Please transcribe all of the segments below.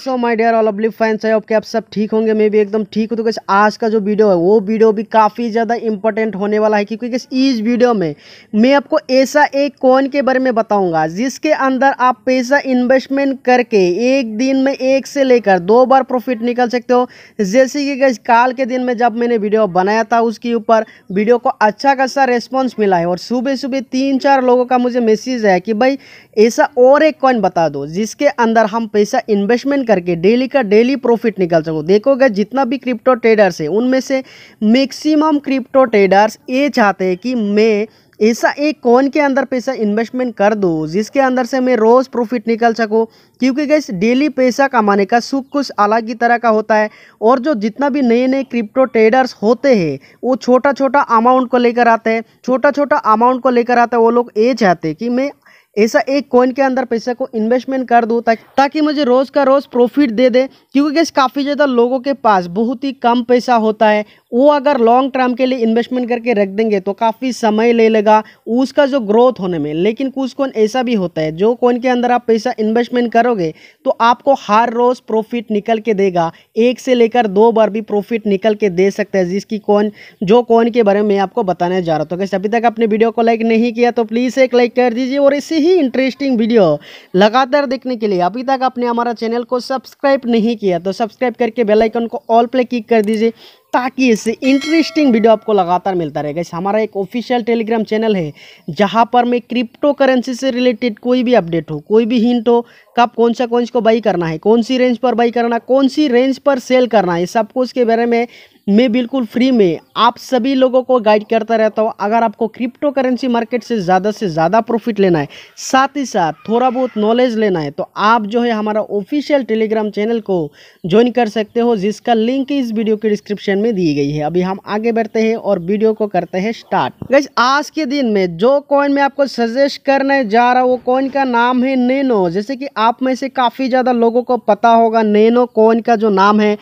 so my dear all lovely fans है आपके आप सब ठीक होंगे मैं भी एकदम ठीक हूँ तो कैसे आज का जो वीडियो है वो वीडियो भी काफ़ी ज़्यादा इंपॉर्टेंट होने वाला है क्योंकि इस वीडियो में मैं आपको ऐसा एक कॉइन के बारे में बताऊंगा जिसके अंदर आप पैसा इन्वेस्टमेंट करके एक दिन में एक से लेकर दो बार प्रॉफिट निकल सकते हो जैसे कि कैसे काल के दिन में जब मैंने वीडियो बनाया था उसके ऊपर वीडियो को अच्छा खासा रेस्पॉन्स मिला है और सुबह सुबह तीन चार लोगों का मुझे मैसेज है कि भाई ऐसा और एक कॉइन बता दो जिसके अंदर हम पैसा इन्वेस्टमेंट करके डेली का डेली प्रॉफिट निकाल सको देखोगे जितना भी क्रिप्टो ट्रेडर्स है उनमें से मैक्सिमम क्रिप्टो ट्रेडर्स ये चाहते हैं कि मैं ऐसा एक कौन के अंदर पैसा इन्वेस्टमेंट कर दो जिसके अंदर से मैं रोज़ प्रॉफिट निकल सकूँ क्योंकि गैस डेली पैसा कमाने का सुख कुछ अलग ही तरह का होता है और जो जितना भी नए नए क्रिप्टो ट्रेडर्स होते हैं वो छोटा छोटा अमाउंट को लेकर आते हैं छोटा छोटा अमाउंट को लेकर आते हैं वो लोग ये चाहते हैं कि मैं ऐसा एक कॉइन के अंदर पैसे को इन्वेस्टमेंट कर दूँ ताकि मुझे रोज़ का रोज़ प्रॉफिट दे दे क्योंकि काफ़ी ज़्यादा लोगों के पास बहुत ही कम पैसा होता है वो अगर लॉन्ग टर्म के लिए इन्वेस्टमेंट करके रख देंगे तो काफ़ी समय ले लेगा उसका जो ग्रोथ होने में लेकिन कुछ कॉइन ऐसा भी होता है जो कॉइन के अंदर आप पैसा इन्वेस्टमेंट करोगे तो आपको हर रोज़ प्रॉफिट निकल के देगा एक से लेकर दो बार भी प्रॉफिट निकल के दे सकता है जिसकी कॉइन जो कॉइन के बारे में आपको बताने जा रहा हूँ तो कैसे अभी तक आपने वीडियो को लाइक नहीं किया तो प्लीज़ एक लाइक कर दीजिए और ऐसे ही इंटरेस्टिंग वीडियो लगातार देखने के लिए अभी तक आपने हमारा चैनल को सब्सक्राइब नहीं किया तो सब्सक्राइब करके बेलाइकन को ऑल प्ले क्लिक कर दीजिए ताकि इससे इंटरेस्टिंग वीडियो आपको लगातार मिलता रहेगा हमारा एक ऑफिशियल टेलीग्राम चैनल है जहाँ पर मैं क्रिप्टो करेंसी से रिलेटेड कोई भी अपडेट हो कोई भी हिंट हो कब कौन सा कौन को बाई करना है कौन सी रेंज पर बाई करना कौन सी रेंज पर सेल करना है सब कुछ के बारे में मैं बिल्कुल फ्री में आप सभी लोगों को गाइड करता रहता हूँ अगर आपको क्रिप्टो करेंसी मार्केट से ज़्यादा से ज़्यादा प्रॉफिट लेना है साथ ही साथ थोड़ा बहुत नॉलेज लेना है तो आप जो है हमारा ऑफिशियल टेलीग्राम चैनल को ज्वाइन कर सकते हो जिसका लिंक इस वीडियो के डिस्क्रिप्शन में दी गई है अभी हम आगे बढ़ते हैं और वीडियो को करते हैं स्टार्ट गैस आज के दिन में जो कॉइन मैं आपको सजेस्ट करने जा रहा हूँ वो कॉइन का नाम है नैनो जैसे कि आप में से काफ़ी ज़्यादा लोगों को पता होगा नैनो कॉइन का जो नाम है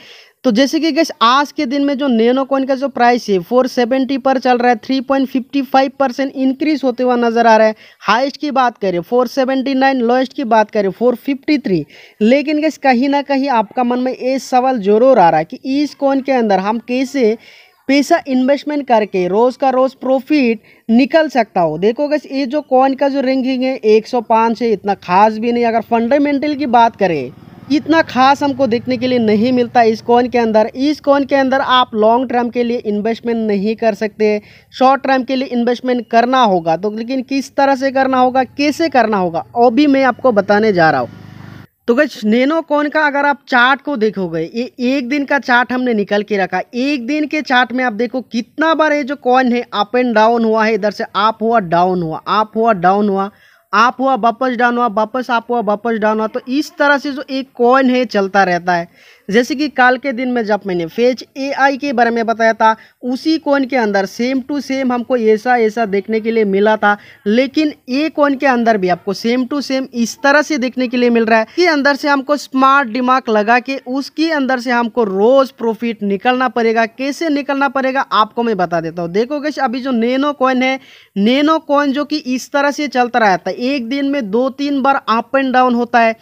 तो जैसे कि गैस आज के दिन में जो नैनो कॉइन का जो प्राइस है फोर सेवेंटी पर चल रहा है three point fifty five percent increase होते हुआ नजर आ रहा है हाइस्ट की बात करें फोर सेवेंटी नाइन लोएस्ट की बात करें फोर फिफ्टी थ्री लेकिन गैस कहीं ना कहीं आपका मन में ये सवाल जरूर आ रहा है कि इस कॉइन के अंदर हम कैसे पैसा इन्वेस्टमेंट करके रोज़ का रोज़ प्रॉफिट निकल सकता हो देखो गैस ये जो कॉइन का जो रैंकिंग है पाँच है इतना खास भी नहीं अगर फंडामेंटल की बात करें इतना खास हमको देखने के लिए नहीं मिलता इस कॉइन के अंदर इस कॉइन के अंदर आप लॉन्ग टर्म के लिए इन्वेस्टमेंट नहीं कर सकते शॉर्ट टर्म के लिए इन्वेस्टमेंट करना होगा तो लेकिन किस तरह से करना होगा कैसे करना होगा वो भी मैं आपको बताने जा रहा हूँ तो गज नैनो कॉइन का अगर आप चार्ट को देखोगे ये एक दिन का चार्ट हमने निकल के रखा एक दिन के चार्ट में आप देखो कितना बार ये जो कॉइन है अप एंड डाउन हुआ है इधर से आप हुआ डाउन हुआ आप हुआ डाउन हुआ आप हुआ वापस डाउन हुआ वापस आप हुआ वापस डाउन हुआ तो इस तरह से जो एक कॉइन है चलता रहता है जैसे कि काल के दिन में जब मैंने फेज एआई के बारे में बताया था उसी कोइन के अंदर सेम टू सेम हमको ऐसा ऐसा देखने के लिए मिला था लेकिन ए कोइन के अंदर भी आपको सेम टू सेम इस तरह से देखने के लिए मिल रहा है कि अंदर से हमको स्मार्ट दिमाग लगा के उसके अंदर से हमको रोज प्रॉफिट निकलना पड़ेगा कैसे निकलना पड़ेगा आपको मैं बता देता हूँ देखोगे अभी जो नैनो कॉइन है नैनो कॉइन जो कि इस तरह से चलता रहता है एक दिन में दो तीन बार अप एंड डाउन होता है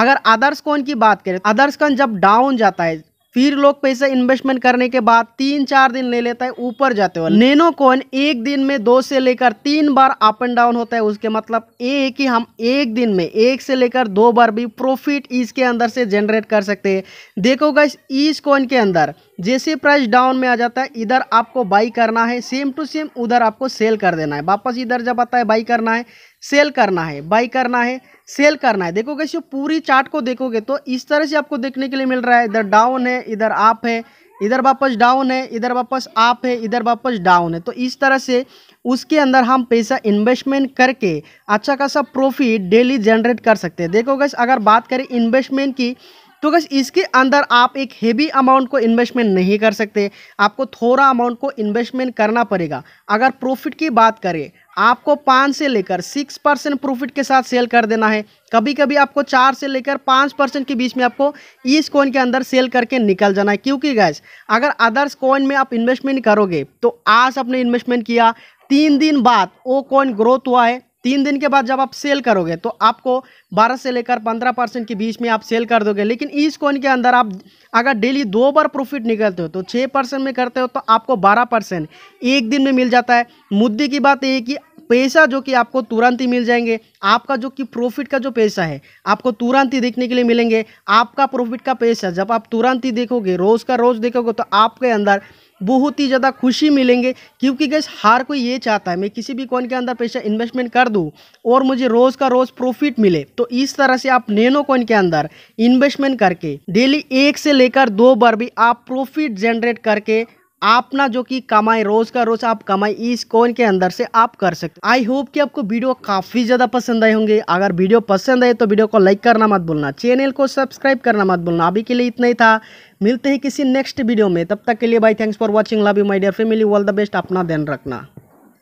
अगर अदर्स कॉइन की बात करें अदर्स कॉइन जब डाउन जाता है फिर लोग पैसे इन्वेस्टमेंट करने के बाद तीन चार दिन ले लेता है ऊपर जाते हो नैनो कॉइन एक दिन में दो से लेकर तीन बार अप एंड डाउन होता है उसके मतलब ये है कि हम एक दिन में एक से लेकर दो बार भी प्रॉफिट इसके अंदर से जनरेट कर सकते हैं देखो गाइस ईच कॉइन के अंदर जैसे प्राइस डाउन में आ जाता है इधर आपको बाई करना है सेम टू सेम उधर आपको सेल कर देना है वापस इधर जब आता है बाई करना है सेल करना है बाई करना है सेल करना है देखोगे कैसे पूरी चार्ट को देखोगे तो इस तरह से आपको देखने के लिए मिल रहा है इधर डाउन है इधर आप है इधर वापस डाउन है इधर वापस आप है इधर वापस डाउन है तो इस तरह से उसके अंदर हम पैसा इन्वेस्टमेंट करके अच्छा खासा प्रॉफिट डेली जनरेट कर सकते हैं देखो गैस अगर बात करें इन्वेस्टमेंट की तो बस इसके अंदर आप एक हेवी अमाउंट को इन्वेस्टमेंट नहीं कर सकते आपको थोड़ा अमाउंट को इन्वेस्टमेंट करना पड़ेगा अगर प्रॉफिट की बात करें आपको पाँच से लेकर सिक्स परसेंट प्रॉफिट के साथ सेल कर देना है कभी कभी आपको चार से लेकर पाँच परसेंट के बीच में आपको इस कॉइन के अंदर सेल करके निकल जाना है क्योंकि गैस अगर अदर्स कॉइन में आप इन्वेस्टमेंट करोगे तो आज आपने इन्वेस्टमेंट किया तीन दिन बाद वो कॉइन ग्रोथ हुआ है तीन दिन के बाद जब आप सेल करोगे तो आपको 12 से लेकर 15 परसेंट के बीच में आप सेल कर दोगे लेकिन इस कॉइन के अंदर आप अगर डेली दो बार प्रॉफिट निकलते हो तो 6 परसेंट में करते हो तो आपको 12 परसेंट एक दिन में मिल जाता है मुद्दे की बात ये कि पैसा जो कि आपको तुरंत ही मिल जाएंगे आपका जो कि प्रॉफिट का जो पैसा है आपको तुरंत ही देखने के लिए मिलेंगे आपका प्रॉफिट का पैसा जब आप तुरंत ही देखोगे रोज़ का रोज़ देखोगे तो आपके अंदर बहुत ही ज़्यादा खुशी मिलेंगे क्योंकि गैस हर कोई ये चाहता है मैं किसी भी कॉइन के अंदर पैसा इन्वेस्टमेंट कर दूँ और मुझे रोज़ का रोज़ प्रॉफिट मिले तो इस तरह से आप नैनो कॉइन के अंदर इन्वेस्टमेंट करके डेली एक से लेकर दो बार भी आप प्रॉफिट जनरेट करके आपना जो कि कमाई रोज का रोज आप कमाई इस कोइन के अंदर से आप कर सकते आई होप कि आपको वीडियो काफी ज्यादा पसंद आए होंगे अगर वीडियो पसंद आए तो वीडियो को लाइक करना मत भूलना चैनल को सब्सक्राइब करना मत भूलना अभी के लिए इतना ही था मिलते हैं किसी नेक्स्ट वीडियो में तब तक के लिए भाई thanks for watching love you my dear family all the best अपना ध्यान रखना